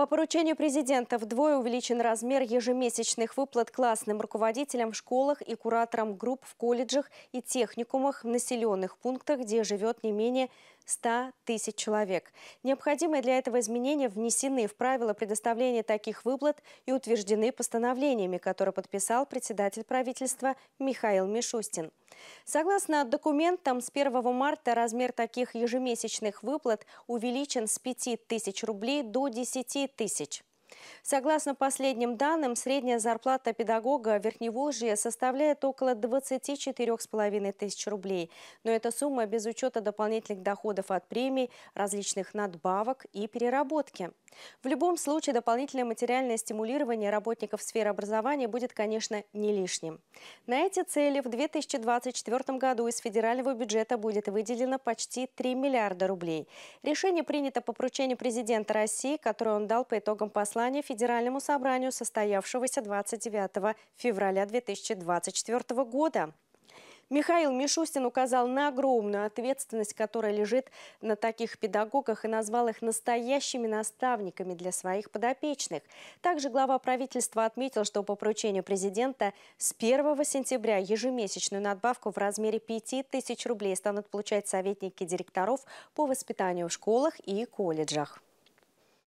По поручению президента вдвое увеличен размер ежемесячных выплат классным руководителям в школах и кураторам групп в колледжах и техникумах в населенных пунктах, где живет не менее 100 тысяч человек. Необходимые для этого изменения внесены в правила предоставления таких выплат и утверждены постановлениями, которые подписал председатель правительства Михаил Мишустин. Согласно документам, с 1 марта размер таких ежемесячных выплат увеличен с 5 тысяч рублей до 10 тысяч. Согласно последним данным, средняя зарплата педагога в Верхневолжья составляет около 24,5 тысяч рублей. Но эта сумма без учета дополнительных доходов от премий, различных надбавок и переработки. В любом случае, дополнительное материальное стимулирование работников сферы образования будет, конечно, не лишним. На эти цели в 2024 году из федерального бюджета будет выделено почти 3 миллиарда рублей. Решение принято по поручению президента России, которое он дал по итогам послания заседания Федеральному собранию, состоявшегося 29 февраля 2024 года. Михаил Мишустин указал на огромную ответственность, которая лежит на таких педагогах и назвал их настоящими наставниками для своих подопечных. Также глава правительства отметил, что по поручению президента с 1 сентября ежемесячную надбавку в размере 5000 рублей станут получать советники директоров по воспитанию в школах и колледжах.